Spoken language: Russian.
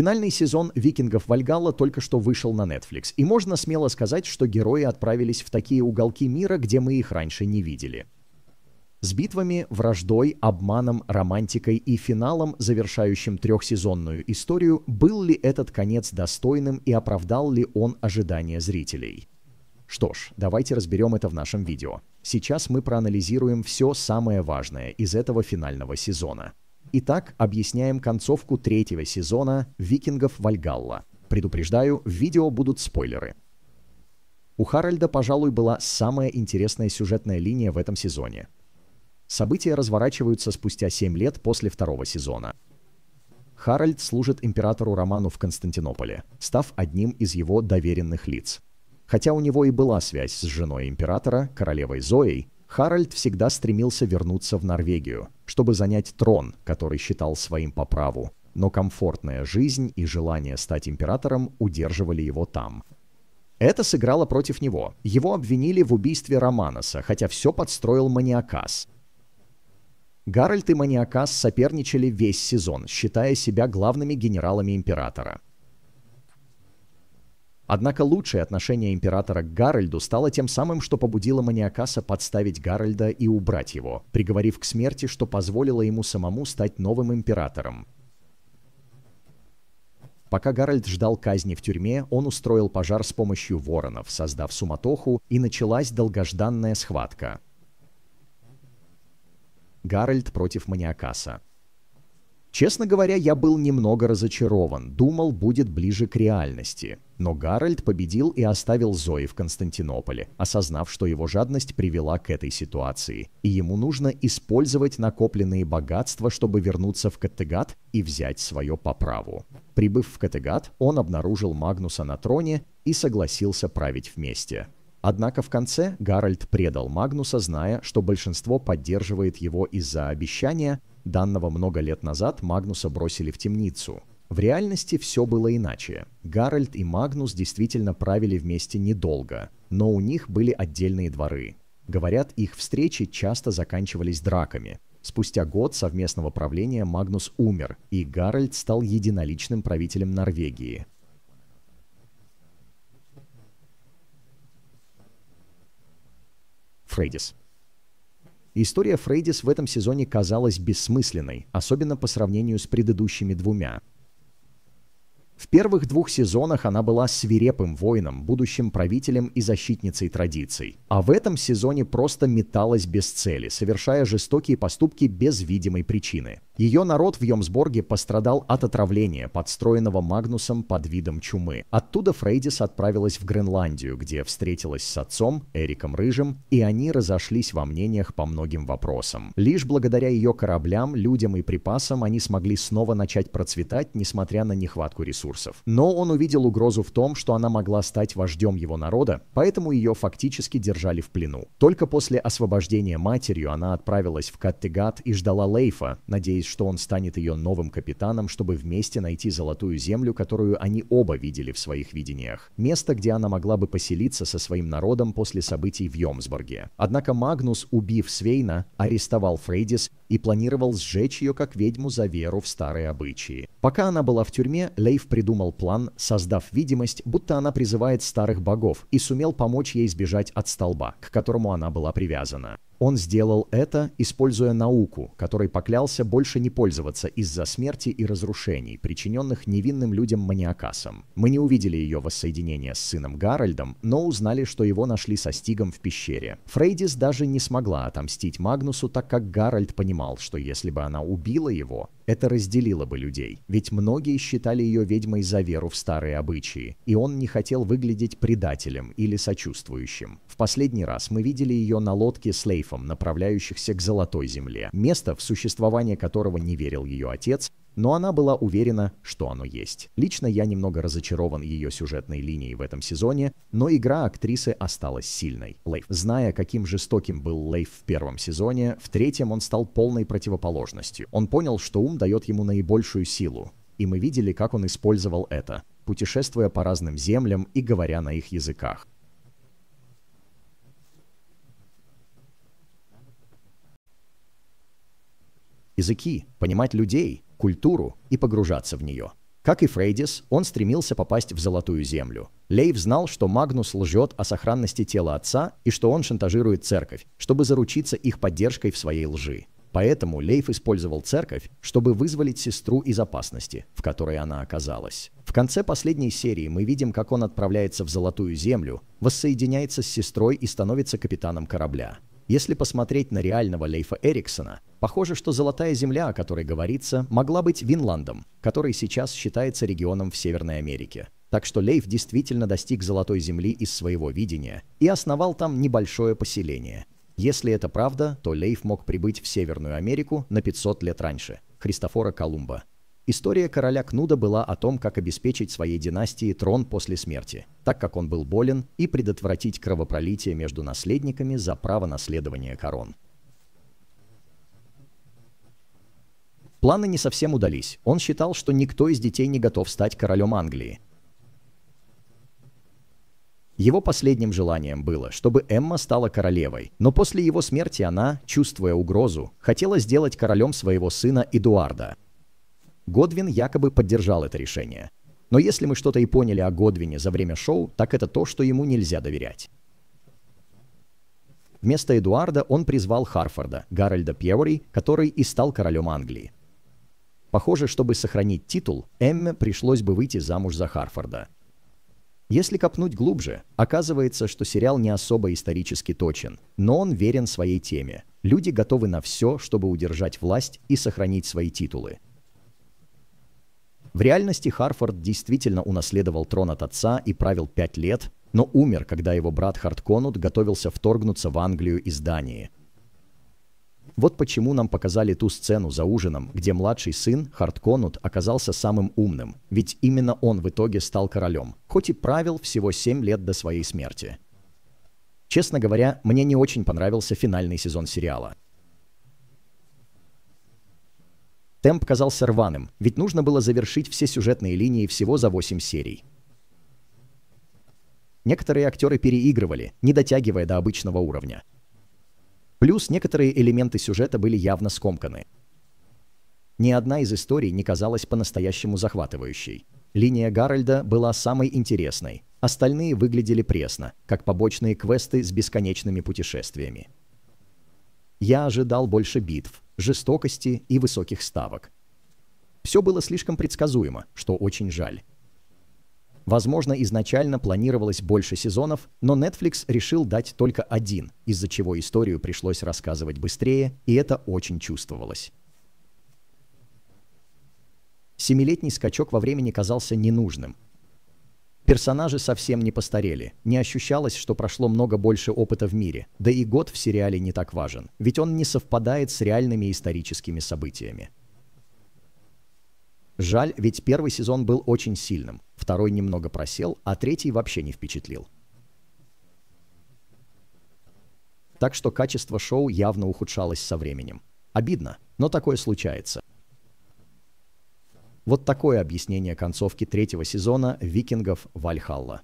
Финальный сезон «Викингов Вальгала» только что вышел на Netflix, и можно смело сказать, что герои отправились в такие уголки мира, где мы их раньше не видели. С битвами, враждой, обманом, романтикой и финалом, завершающим трехсезонную историю, был ли этот конец достойным и оправдал ли он ожидания зрителей? Что ж, давайте разберем это в нашем видео. Сейчас мы проанализируем все самое важное из этого финального сезона. Итак, объясняем концовку третьего сезона «Викингов Вальгалла». Предупреждаю, в видео будут спойлеры. У Харальда, пожалуй, была самая интересная сюжетная линия в этом сезоне. События разворачиваются спустя 7 лет после второго сезона. Харальд служит императору Роману в Константинополе, став одним из его доверенных лиц. Хотя у него и была связь с женой императора, королевой Зоей, Харальд всегда стремился вернуться в Норвегию – чтобы занять трон, который считал своим по праву. Но комфортная жизнь и желание стать императором удерживали его там. Это сыграло против него. Его обвинили в убийстве Романоса, хотя все подстроил Маниакас. Гарольд и Маниакас соперничали весь сезон, считая себя главными генералами императора. Однако лучшее отношение императора к Гарольду стало тем самым, что побудило Маниакаса подставить Гарольда и убрать его, приговорив к смерти, что позволило ему самому стать новым императором. Пока Гарольд ждал казни в тюрьме, он устроил пожар с помощью воронов, создав суматоху, и началась долгожданная схватка. Гарольд против Маниакаса. Честно говоря, я был немного разочарован, думал, будет ближе к реальности. Но Гарольд победил и оставил Зои в Константинополе, осознав, что его жадность привела к этой ситуации, и ему нужно использовать накопленные богатства, чтобы вернуться в Каттегат и взять свое по праву. Прибыв в Каттегат, он обнаружил Магнуса на троне и согласился править вместе. Однако в конце Гарольд предал Магнуса, зная, что большинство поддерживает его из-за обещания, данного много лет назад Магнуса бросили в темницу. В реальности все было иначе. Гарольд и Магнус действительно правили вместе недолго, но у них были отдельные дворы. Говорят, их встречи часто заканчивались драками. Спустя год совместного правления Магнус умер, и Гарольд стал единоличным правителем Норвегии. Фрейдис. История Фрейдис в этом сезоне казалась бессмысленной, особенно по сравнению с предыдущими двумя. В первых двух сезонах она была свирепым воином, будущим правителем и защитницей традиций. А в этом сезоне просто металась без цели, совершая жестокие поступки без видимой причины. Ее народ в Йомсборге пострадал от отравления, подстроенного Магнусом под видом чумы. Оттуда Фрейдис отправилась в Гренландию, где встретилась с отцом, Эриком Рыжим, и они разошлись во мнениях по многим вопросам. Лишь благодаря ее кораблям, людям и припасам они смогли снова начать процветать, несмотря на нехватку ресурсов. Но он увидел угрозу в том, что она могла стать вождем его народа, поэтому ее фактически держали в плену. Только после освобождения матерью она отправилась в Каттегат и ждала Лейфа, надеясь, что он станет ее новым капитаном, чтобы вместе найти Золотую Землю, которую они оба видели в своих видениях. Место, где она могла бы поселиться со своим народом после событий в Йомсборге. Однако Магнус, убив Свейна, арестовал Фрейдис и планировал сжечь ее как ведьму за веру в старые обычаи. Пока она была в тюрьме, Лейв придумал план, создав видимость, будто она призывает старых богов, и сумел помочь ей избежать от столба, к которому она была привязана. Он сделал это, используя науку, которой поклялся больше не пользоваться из-за смерти и разрушений, причиненных невинным людям маниакасом. Мы не увидели ее воссоединение с сыном Гарольдом, но узнали, что его нашли со Стигом в пещере. Фрейдис даже не смогла отомстить Магнусу, так как Гарольд понимал, что если бы она убила его, это разделило бы людей, ведь многие считали ее ведьмой за веру в старые обычаи, и он не хотел выглядеть предателем или сочувствующим. В последний раз мы видели ее на лодке Слейф рельефом, направляющихся к Золотой Земле, место, в существование которого не верил ее отец, но она была уверена, что оно есть. Лично я немного разочарован ее сюжетной линией в этом сезоне, но игра актрисы осталась сильной. Лейф. Зная, каким жестоким был Лейф в первом сезоне, в третьем он стал полной противоположностью. Он понял, что ум дает ему наибольшую силу, и мы видели, как он использовал это, путешествуя по разным землям и говоря на их языках. языки, понимать людей, культуру и погружаться в нее. Как и Фрейдис, он стремился попасть в Золотую Землю. Лейв знал, что Магнус лжет о сохранности тела отца и что он шантажирует церковь, чтобы заручиться их поддержкой в своей лжи. Поэтому Лейв использовал церковь, чтобы вызволить сестру из опасности, в которой она оказалась. В конце последней серии мы видим, как он отправляется в Золотую Землю, воссоединяется с сестрой и становится капитаном корабля. Если посмотреть на реального Лейфа Эриксона, похоже, что Золотая Земля, о которой говорится, могла быть Винландом, который сейчас считается регионом в Северной Америке. Так что Лейф действительно достиг Золотой Земли из своего видения и основал там небольшое поселение. Если это правда, то Лейф мог прибыть в Северную Америку на 500 лет раньше, Христофора Колумба. История короля Кнуда была о том, как обеспечить своей династии трон после смерти, так как он был болен, и предотвратить кровопролитие между наследниками за право наследования корон. Планы не совсем удались. Он считал, что никто из детей не готов стать королем Англии. Его последним желанием было, чтобы Эмма стала королевой, но после его смерти она, чувствуя угрозу, хотела сделать королем своего сына Эдуарда, Годвин якобы поддержал это решение. Но если мы что-то и поняли о Годвине за время шоу, так это то, что ему нельзя доверять. Вместо Эдуарда он призвал Харфорда, Гарольда Пьевори, который и стал королем Англии. Похоже, чтобы сохранить титул, Эмме пришлось бы выйти замуж за Харфорда. Если копнуть глубже, оказывается, что сериал не особо исторически точен, но он верен своей теме. Люди готовы на все, чтобы удержать власть и сохранить свои титулы. В реальности Харфорд действительно унаследовал трон от отца и правил пять лет, но умер, когда его брат Хартконут готовился вторгнуться в Англию из Дании. Вот почему нам показали ту сцену за ужином, где младший сын, Хартконут, оказался самым умным, ведь именно он в итоге стал королем, хоть и правил всего семь лет до своей смерти. Честно говоря, мне не очень понравился финальный сезон сериала. Темп казался рваным, ведь нужно было завершить все сюжетные линии всего за 8 серий. Некоторые актеры переигрывали, не дотягивая до обычного уровня. Плюс некоторые элементы сюжета были явно скомканы. Ни одна из историй не казалась по-настоящему захватывающей. Линия Гарольда была самой интересной, остальные выглядели пресно, как побочные квесты с бесконечными путешествиями. Я ожидал больше битв, жестокости и высоких ставок. Все было слишком предсказуемо, что очень жаль. Возможно, изначально планировалось больше сезонов, но Netflix решил дать только один, из-за чего историю пришлось рассказывать быстрее, и это очень чувствовалось. Семилетний скачок во времени казался ненужным, Персонажи совсем не постарели. Не ощущалось, что прошло много больше опыта в мире. Да и год в сериале не так важен, ведь он не совпадает с реальными историческими событиями. Жаль, ведь первый сезон был очень сильным, второй немного просел, а третий вообще не впечатлил. Так что качество шоу явно ухудшалось со временем. Обидно, но такое случается. Вот такое объяснение концовки третьего сезона «Викингов Вальхалла».